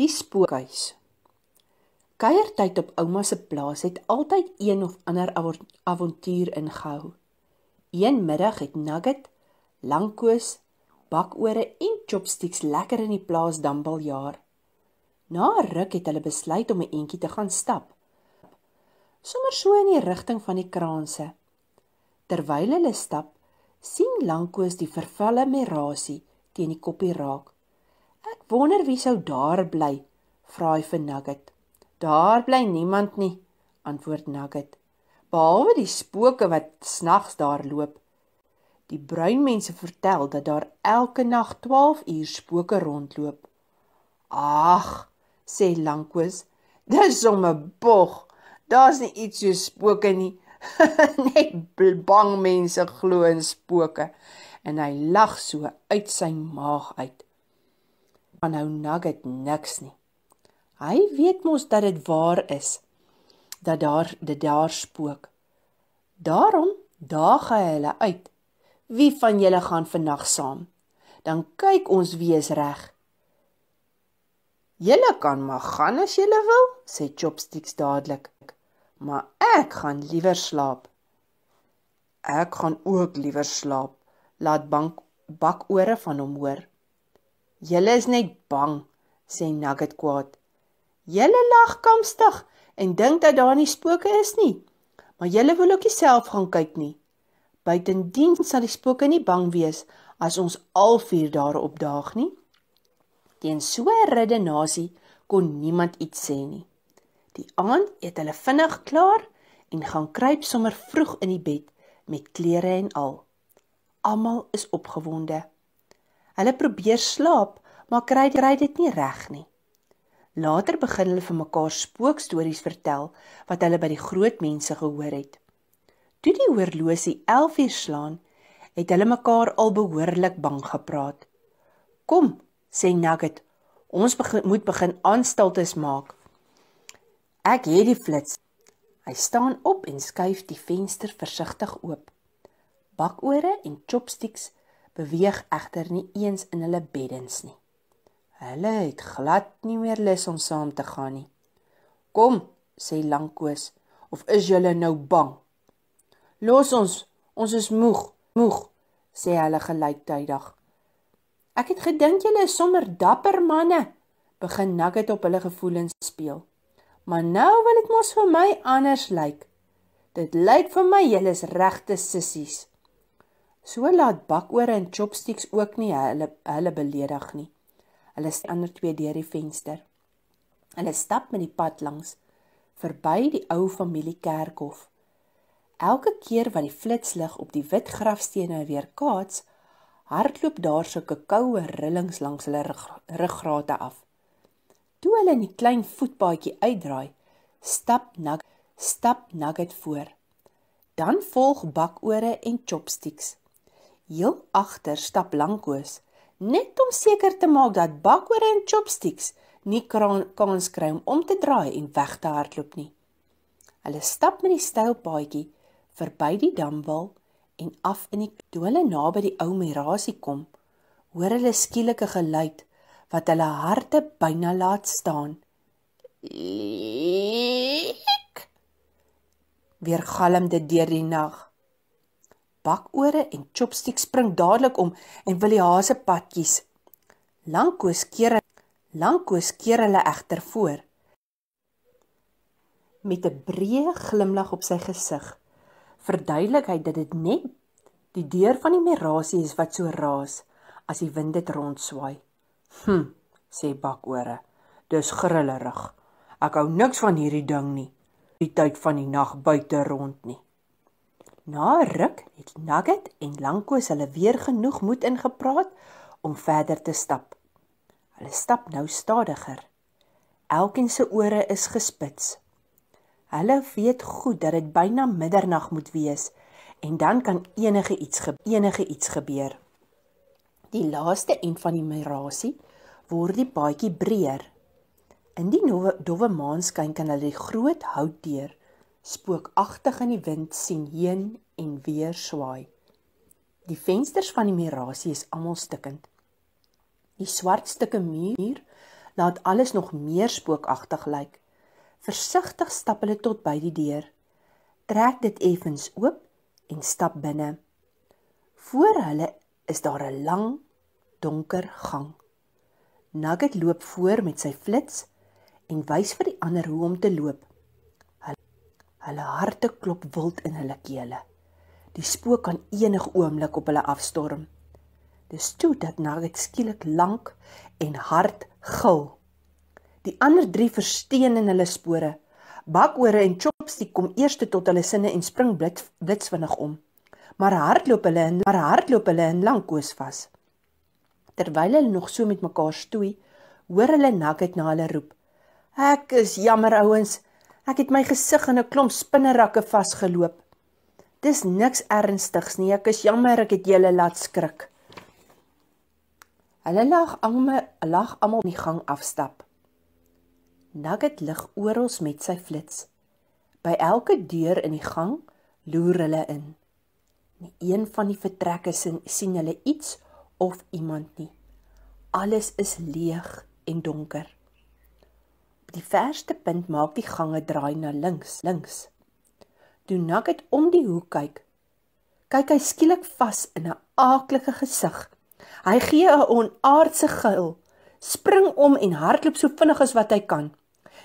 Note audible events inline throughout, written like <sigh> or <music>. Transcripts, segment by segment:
Die spookhuis. Kuiertyd op ouma se plaas het altyd een of ander av avontuur ingehou. Een middag het Nugget, Lankoos, Bakore en Chopsticks lekker in die plaas dambal jaar. Na 'n ruk het hulle besluit om 'n entjie te gaan stap. Sommers so in die rigting van die kraanse. Terwyl hulle stap, sien Lankoos die vervalle merasie teen die koppie raak. Ek wonder wie sou daar bly, vra hy vir Nugget. Daar bly niemand nie, antwoord Nugget, behalwe die spooke wat snags daar loop. Die bruin mense vertel dat daar elke nag 12 uur spooke rondloop. Ag, sê Lankoos, dis om 'n bog. Daar's nie iets so spooke nie. <laughs> Net bang mense glo in spooke. En hy lag so uit sy maag uit van nou nugget niks nie. Hy weet mos dat dit waar is dat daar dit daar spook. Daarom daag hy hulle uit. Wie van julle gaan vannag saam? Dan kyk ons wie is reg. Julle kan maar gaan as julle wil, sê Chopsticks dadelik. Maar ek gaan liewer slaap. Ek gaan ook liewer slaap, laat bank bakore van hom hoor. Julle is net bang, sê Nugget kwaad. Julle lag kamstig en dink dat daar nie spooke is nie. Maar julle wil ook self gaan kyk nie. Buitendien sal die spooke nie bang wees as ons al vier daar opdaag nie. Teen so 'n redenasie kon niemand iets sê nie. Die aand eet hulle vinnig klaar en gaan kruip sommer vroeg in die bed met klere en al. Almal is opgewonde. Hulle probeer slaap, maar kry dit nie reg nie. Later begin hulle vir mekaar spookstories vertel wat hulle by die groot mense gehoor het. Toe die oorlosie 11 uur slaan, het hulle mekaar al behoorlik bang gepraat. "Kom," sê Nugget, "ons begin, moet begin aanstaltes maak. Ek het die flits." Hy staan op en skuif die venster versigtig oop. Bakore en chopsticks beweeg egter nie eens in hulle beddens nie. Hulle het glad nie meer lus om saam te gaan nie. Kom, sê Lankoos, of is julle nou bang? Los ons, ons is moeg, moeg, sê hulle gelyktydig. Ek het gedink julle is sommer dapper manne, begin Nugget op hulle gevoelens speel. Maar nou wil dit mos vir my anders lyk. Dit lyk vir my julle is regte sissies. So laat bakore en chopsticks ook nie hulle hulle beledig nie. Hulle sien ander twee deur die venster. Hulle stap met die pad langs verby die ou familiekerkhof. Elke keer wat die flitslig op die wit grafstene weer kaats, hardloop daar sulke koue rillings langs hulle ruggrate af. Toe hulle in die klein voetpaadjie uitdraai, stap Nugget stap Nugget voor. Dan volg bakore en chopsticks heel agter stap Lankoos, net om seker te maak dat Bakoor en Chopsticks nie kans kry om om te draai en weg te hardloop nie. Hulle stap met die stylpaadjie verby die damwal en af in die dole naby die ou mirasie kom, hoor hulle skielike geluid wat hulle harte byna laat staan. Leek! Weer galm dit deur die nag bakore en chopstick spring dadelik om en wil die haase patjies. Lankoos keer Lankoos keer hulle egter voor. Met 'n breë glimlag op sy gesig verduidelik hy dat dit net die deur van die merasie is wat so raas as die wind dit rondswaai. Hm, sê bakore. Dis grillerig. Ek hou niks van hierdie ding nie. Die tyd van die nag buite rond nie. Na ruk het Nugget en Lankos hulle weer genoeg moed ingepraat om verder te stap. Hulle stap nou stadiger. Elkeen se ore is gespits. Hulle weet goed dat dit byna middernag moet wees en dan kan enige iets enige iets gebeur. Die laaste en van die mirasie word die paadjie breër. In die dowwe maanskyn kan hulle die groot houtdeur spookagtig in die wind sien heen en weer swaai. Die vensters van die mirasie is almal stikkend. Die swart stukke muur laat alles nog meer spookagtig lyk. Versigtig stap hulle tot by die deur. Trek dit effens oop en stap binne. Voor hulle is daar 'n lang, donker gang. Nugget loop voor met sy flits en wys vir die ander hoe om te loop. Hulle harte klop wild in hulle kele. Die spook kan enige oomblik op hulle afstorm. Dis toe dat Nugget skielik lank en hard gil. Die ander drie versteen in hulle spore. Bakore en Chopstick kom eerste tot hulle sinne en spring blits, blitsvinnig om. Maar hardloop hulle in, maar hardloop hulle in lank koes vas. Terwyl hulle nog so met mekaar stoei, hoor hulle Nugget na hulle roep. "Ek is jammer ouens," Ek het my gesig in 'n klomp spinnerakke vasgeloop. Dis niks ernstigs nie. Ek is jammer ek het julle laat skrik. Hulle lag almal lag almal in die gang afstap. Nugget lig oral met sy flits. By elke deur in die gang loer hulle in. In een van die vertrekke sien, sien hulle iets of iemand nie. Alles is leeg en donker die verste punt maak die gange draai na links, links. Toe Nugget om die hoek kyk, kyk hy skielik vas in 'n aaklige gesig. Hy gee 'n onaardse gil, spring om en hardloop so vinnig as wat hy kan.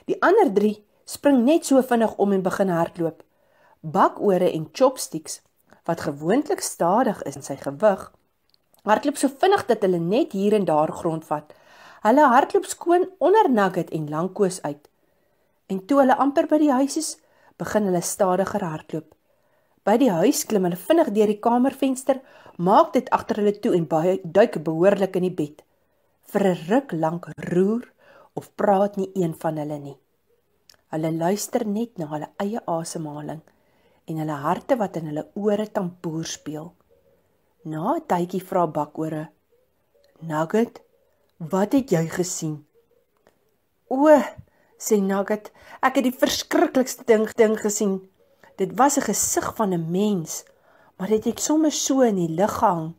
Die ander 3 spring net so vinnig om en begin hardloop. Bakore en chopsticks wat gewoonlik stadig is in sy gewig, hardloop so vinnig dat hulle net hier en daar grond vat. Hulle hardloop skoon onder Nugget en Lankoos uit. En toe hulle amper by die huis is, begin hulle stadiger hardloop. By die huis klim hulle vinnig deur die kamervenster, maak dit agter hulle toe en baie duik behoorlik in die bed. Vir 'n ruk lank roer of praat nie een van hulle nie. Hulle luister net na hulle eie asemhaling en hulle harte wat in hulle ore tamboer speel. Na 'n tydjie vra Bakore: "Nugget, Wat het jy gesien? O, sê Nugget, ek het die verskriklikste ding ding gesien. Dit was 'n gesig van 'n mens, maar dit het sommer so in die lug hang.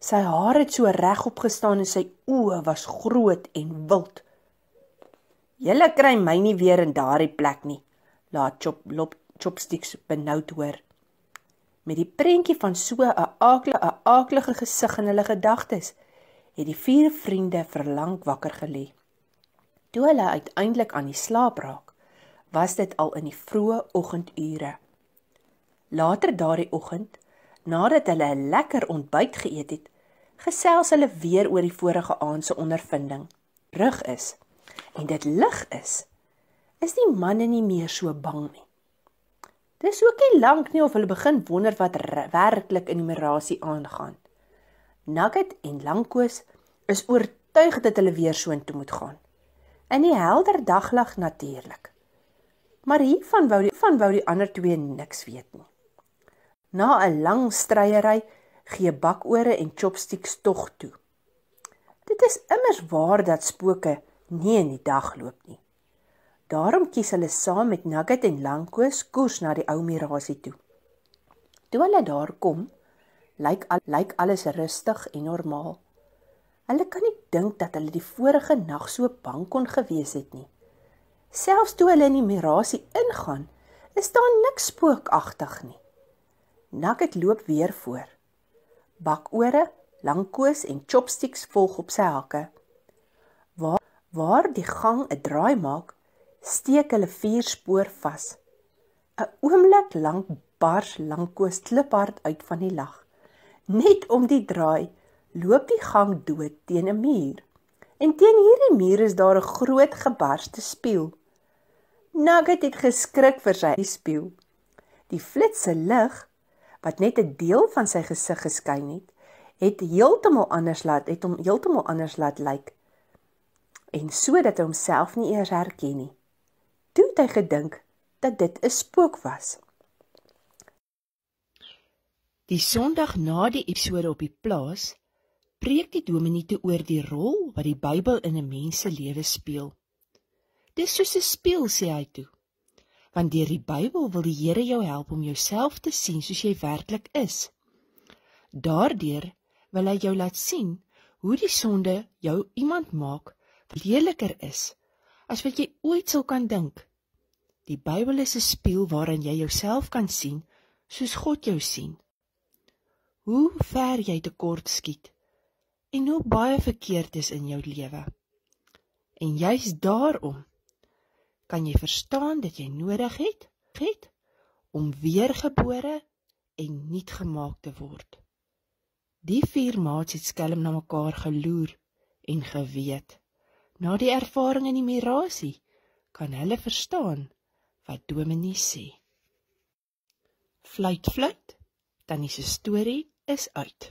Sy hare het so reg opgestaan en sy oë was groot en wild. Julle kry my nie weer in daardie plek nie. Laat Chop Lop Chopsticks benoud hoor. Met die prentjie van so 'n aaklige aaklige gesig in hulle gedagtes, het die vier vriende verlang wakker gelê. Toe hulle uiteindelik aan die slaap raak, was dit al in die vroeë oggendure. Later daardie oggend, nadat hulle 'n lekker ontbyt geëet het, gesels hulle weer oor die vorige aand se ondervinding. Rug is en dit lig is, is die manne nie meer so bang nie. Dis ook nie lank nie of hulle begin wonder wat werklik in die mirasie aangaan. Nugget en Lankoos is oortuig dat hulle weer soontoe moet gaan. In die helder daglig natuurlik. Maar hiervan wou die van wou die ander twee niks weet nie. Na 'n lang stryery gee bakore en chopsticks tog toe. Dit is immers waar dat spooke nie in die dag loop nie. Daarom kies hulle saam met Nugget en Lankoos koers na die ou mirasie toe. Toe hulle daar kom, lyk al lyk alles rustig en normaal. Hulle kan nie dink dat hulle die vorige nag so bang kon gewees het nie. Selfs toe hulle in die mirasie ingaan, is daar niks spookagtig nie. Nak het loop weer voor. Bakore, lankkoes en chopsticks volg op sy hakke. Waar waar die gang 'n draai maak, steek hulle vier spoor vas. 'n Oomblik lank bars lankkoes kliphard uit van die lag net om die draai loop die gang dood teen 'n muur. En teen hierdie muur is daar 'n groot gebarste spieël. Nugget het geskrik vir sy spieël. Die flitse lig wat net 'n deel van sy gesig geskyn het, het heeltemal anders laat, het hom heeltemal anders laat lyk. En sodat hy homself nie eers herken nie. Toe het hy gedink dat dit 'n spook was. Die Sondag na die episode op die plaas preek die dominee te oor die rol wat die Bybel in 'n mens se lewe speel. Dis soos 'n speel sê hy toe. Want deur die Bybel wil die Here jou help om jouself te sien soos jy werklik is. Daardeur wil hy jou laat sien hoe die sonde jou iemand maak wat heeliker is as wat jy ooit sou kan dink. Die Bybel is 'n spieël waarin jy jouself kan sien soos God jou sien hoe ver jy tekort skiet en hoe baie verkeerd is in jou lewe. En juis daarom kan jy verstaan dat jy nodig het, het om weergebore en nuut gemaak te word. Die vier maats het skelm na mekaar geloer en geweet. Na die ervaring in die mirasie kan hulle verstaan wat Dominie sê. Fluit, fluit, tannie se storie 3 is uit.